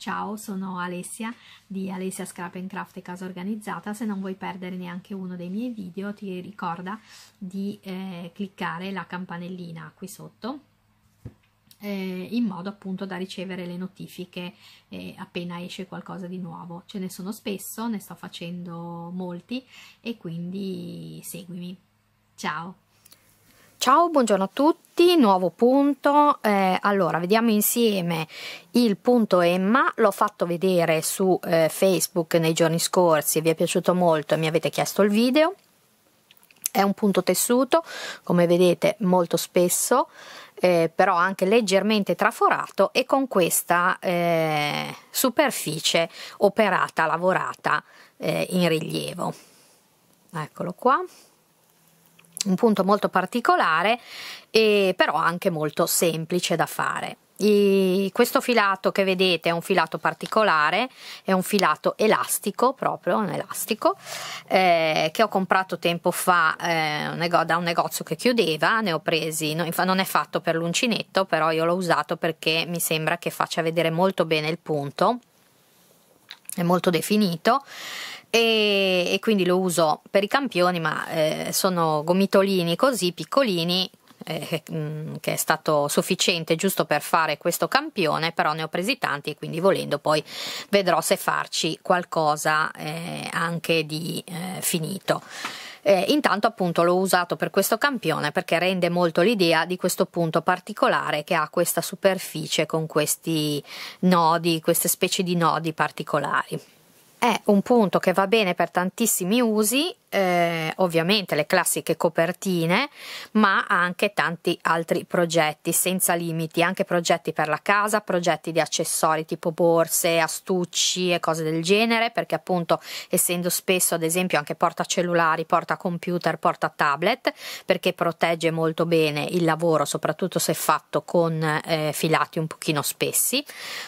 Ciao, sono Alessia di Alessia Scrap and Craft e Casa Organizzata. Se non vuoi perdere neanche uno dei miei video, ti ricorda di eh, cliccare la campanellina qui sotto eh, in modo appunto da ricevere le notifiche eh, appena esce qualcosa di nuovo. Ce ne sono spesso, ne sto facendo molti e quindi seguimi. Ciao! Ciao, buongiorno a tutti, nuovo punto. Eh, allora, vediamo insieme il punto Emma. L'ho fatto vedere su eh, Facebook nei giorni scorsi, vi è piaciuto molto e mi avete chiesto il video. È un punto tessuto, come vedete, molto spesso, eh, però anche leggermente traforato e con questa eh, superficie operata, lavorata eh, in rilievo. Eccolo qua un punto molto particolare, e però anche molto semplice da fare. I, questo filato che vedete è un filato particolare, è un filato elastico, proprio un elastico, eh, che ho comprato tempo fa eh, un nego- da un negozio che chiudeva, ne ho presi, non è fatto per l'uncinetto, però io l'ho usato perché mi sembra che faccia vedere molto bene il punto, è molto definito e, e quindi lo uso per i campioni, ma eh, sono gomitolini così piccolini eh, mm, che è stato sufficiente giusto per fare questo campione, però ne ho presi tanti quindi volendo poi vedrò se farci qualcosa eh, anche di eh, finito. Eh, intanto appunto l'ho usato per questo campione perché rende molto l'idea di questo punto particolare che ha questa superficie con questi nodi, queste specie di nodi particolari. È un punto che va bene per tantissimi usi, eh, ovviamente le classiche copertine, ma anche tanti altri progetti senza limiti, anche progetti per la casa, progetti di accessori tipo borse, astucci e cose del genere, perché appunto essendo spesso ad esempio anche porta cellulari, porta computer, porta tablet, perché protegge molto bene il lavoro, soprattutto se fatto con eh, filati un pochino spessi.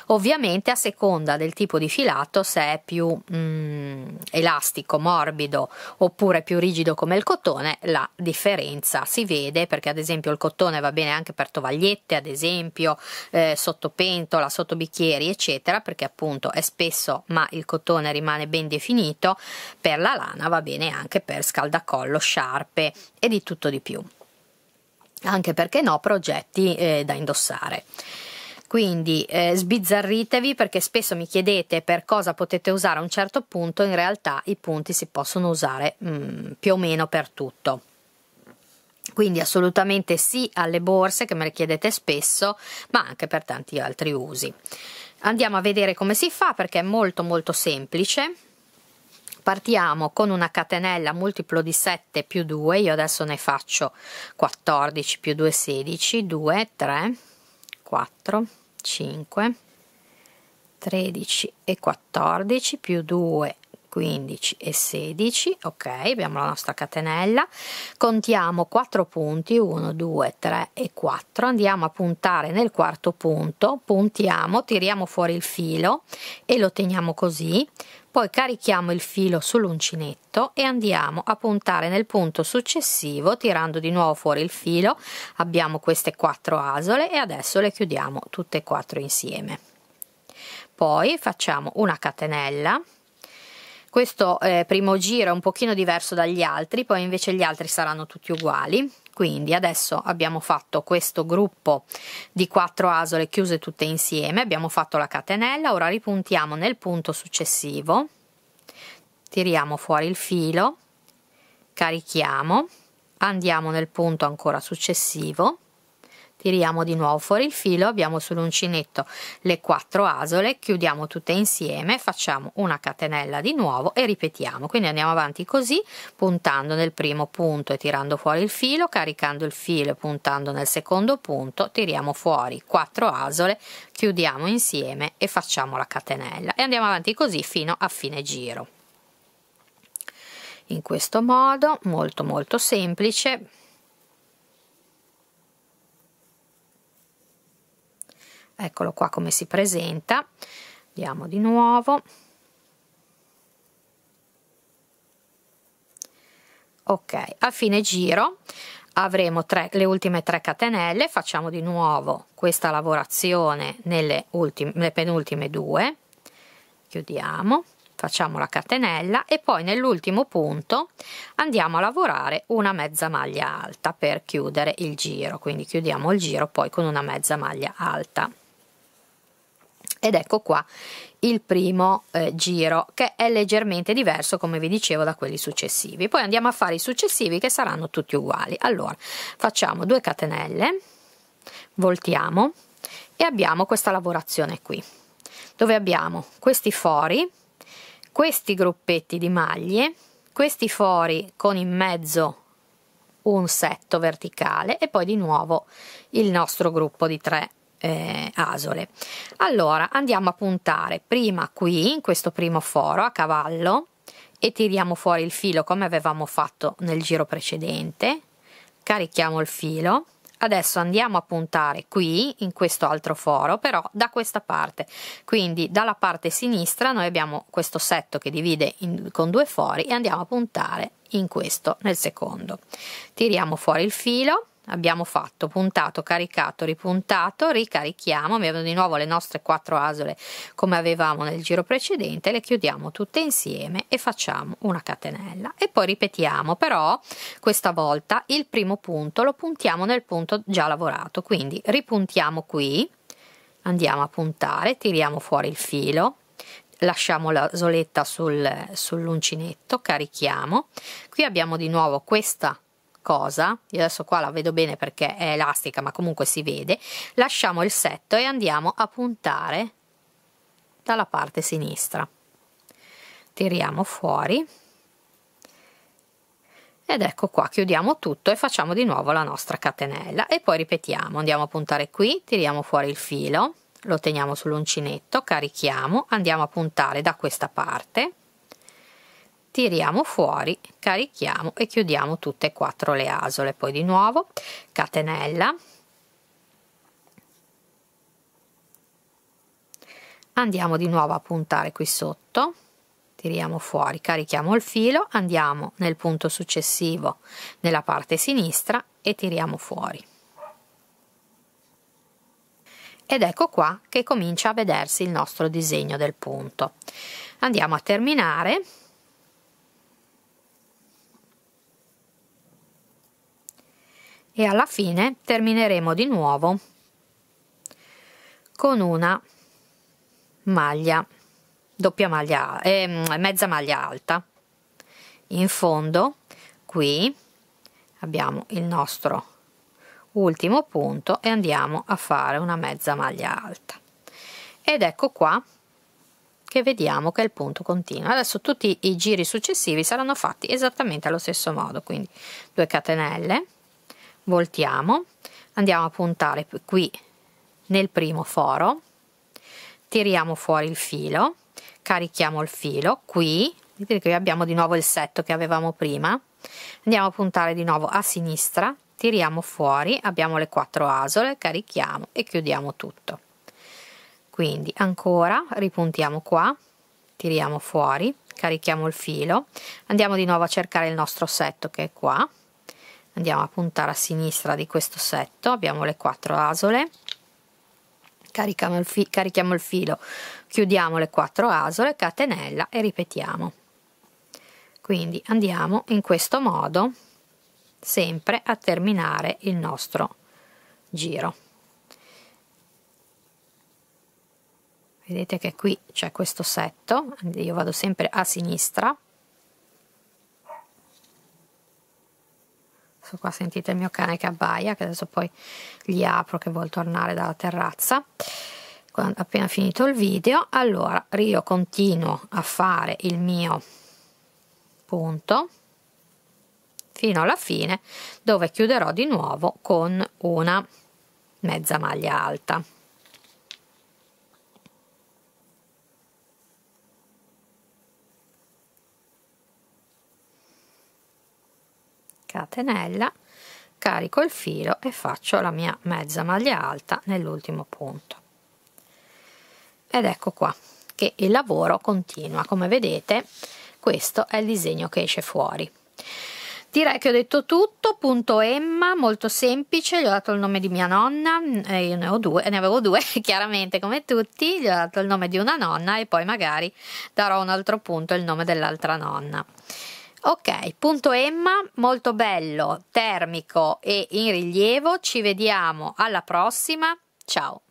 Ovviamente a seconda del tipo di filato, se è più più mm, elastico, morbido oppure più rigido come il cotone, la differenza si vede perché ad esempio il cotone va bene anche per tovagliette, ad esempio eh, sotto pentola, sotto bicchieri, eccetera, perché appunto è spesso ma il cotone rimane ben definito, per la lana va bene anche per scaldacollo, sciarpe e di tutto di più. Anche perché no, progetti eh, da indossare. Quindi eh, sbizzarritevi perché spesso mi chiedete per cosa potete usare un certo punto, in realtà i punti si possono usare mh, mm, più o meno per tutto. Quindi assolutamente sì alle borse che me le chiedete spesso, ma anche per tanti altri usi. Andiamo a vedere come si fa perché è molto molto semplice. Partiamo con una catenella multiplo di 7 più 2, io adesso ne faccio 14 più 2 16, 2, 3, 4, 5, 13 e 14 più 2, 15 e 16, ok, abbiamo la nostra catenella, contiamo 4 punti, 1, 2, 3 e 4, andiamo a puntare nel quarto punto, puntiamo, tiriamo fuori il filo e lo teniamo così, poi carichiamo il filo sull'uncinetto e andiamo a puntare nel punto successivo tirando di nuovo fuori il filo. Abbiamo queste quattro asole e adesso le chiudiamo tutte e quattro insieme. Poi facciamo una catenella questo eh, primo giro è un pochino diverso dagli altri poi invece gli altri saranno tutti uguali quindi adesso abbiamo fatto questo gruppo di quattro asole chiuse tutte insieme, abbiamo fatto la catenella, ora ripuntiamo nel punto successivo, tiriamo fuori il filo, carichiamo, andiamo nel punto ancora successivo, tiriamo di nuovo fuori il filo abbiamo sull'uncinetto le quattro asole chiudiamo tutte insieme facciamo una catenella di nuovo e ripetiamo quindi andiamo avanti così puntando nel primo punto e tirando fuori il filo caricando il filo e puntando nel secondo punto tiriamo fuori quattro asole chiudiamo insieme e facciamo la catenella e andiamo avanti così fino a fine giro in questo modo molto molto semplice eccolo qua come si presenta Vediamo di nuovo ok a fine giro avremo tre, le ultime 3 catenelle facciamo di nuovo questa lavorazione nelle, ultime, nelle penultime due chiudiamo facciamo la catenella e poi nell'ultimo punto andiamo a lavorare una mezza maglia alta per chiudere il giro quindi chiudiamo il giro poi con una mezza maglia alta ed ecco qua il primo eh, giro che è leggermente diverso come vi dicevo da quelli successivi. Poi andiamo a fare i successivi che saranno tutti uguali. Allora facciamo due catenelle, voltiamo e abbiamo questa lavorazione qui dove abbiamo questi fori, questi gruppetti di maglie, questi fori con in mezzo un setto verticale e poi di nuovo il nostro gruppo di tre eh, asole. Allora andiamo a puntare prima qui in questo primo foro a cavallo e tiriamo fuori il filo come avevamo fatto nel giro precedente, carichiamo il filo. Adesso andiamo a puntare qui in questo altro foro però da questa parte, quindi dalla parte sinistra noi abbiamo questo setto che divide in, con due fori e andiamo a puntare in questo nel secondo. Tiriamo fuori il filo abbiamo fatto puntato, caricato, ripuntato, ricarichiamo, abbiamo di nuovo le nostre quattro asole come avevamo nel giro precedente, le chiudiamo tutte insieme e facciamo una catenella e poi ripetiamo però questa volta il primo punto lo puntiamo nel punto già lavorato, quindi ripuntiamo qui, andiamo a puntare, tiriamo fuori il filo, lasciamo la soletta sul, sull'uncinetto, carichiamo, qui abbiamo di nuovo questa cosa, io adesso qua la vedo bene perché è elastica ma comunque si vede, lasciamo il setto e andiamo a puntare dalla parte sinistra. Tiriamo fuori ed ecco qua, chiudiamo tutto e facciamo di nuovo la nostra catenella e poi ripetiamo, andiamo a puntare qui, tiriamo fuori il filo, lo teniamo sull'uncinetto, carichiamo, andiamo a puntare da questa parte tiriamo fuori, carichiamo e chiudiamo tutte e quattro le asole, poi di nuovo catenella, andiamo di nuovo a puntare qui sotto, tiriamo fuori, carichiamo il filo, andiamo nel punto successivo nella parte sinistra e tiriamo fuori. Ed ecco qua che comincia a vedersi il nostro disegno del punto. Andiamo a terminare e alla fine termineremo di nuovo con una maglia doppia maglia eh, mezza maglia alta in fondo qui abbiamo il nostro ultimo punto e andiamo a fare una mezza maglia alta ed ecco qua che vediamo che il punto continua adesso tutti i giri successivi saranno fatti esattamente allo stesso modo quindi 2 catenelle voltiamo, andiamo a puntare qui nel primo foro, tiriamo fuori il filo, carichiamo il filo, qui, vedete che abbiamo di nuovo il setto che avevamo prima, andiamo a puntare di nuovo a sinistra, tiriamo fuori, abbiamo le quattro asole, carichiamo e chiudiamo tutto. Quindi ancora ripuntiamo qua, tiriamo fuori, carichiamo il filo, andiamo di nuovo a cercare il nostro setto che è qua, andiamo a puntare a sinistra di questo setto abbiamo le quattro asole carichiamo il, fi carichiamo il filo chiudiamo le quattro asole catenella e ripetiamo quindi andiamo in questo modo sempre a terminare il nostro giro vedete che qui c'è questo setto io vado sempre a sinistra Questo ecco qua sentite il mio cane che abbaia, che adesso poi gli apro che vuol tornare dalla terrazza. Quando, appena finito il video, allora io continuo a fare il mio punto fino alla fine dove chiuderò di nuovo con una mezza maglia alta. catenella carico il filo e faccio la mia mezza maglia alta nell'ultimo punto ed ecco qua che il lavoro continua come vedete questo è il disegno che esce fuori direi che ho detto tutto punto Emma molto semplice gli ho dato il nome di mia nonna eh, io ne ho due eh, ne avevo due chiaramente come tutti gli ho dato il nome di una nonna e poi magari darò un altro punto il nome dell'altra nonna Ok, punto Emma, molto bello, termico e in rilievo, ci vediamo alla prossima, ciao!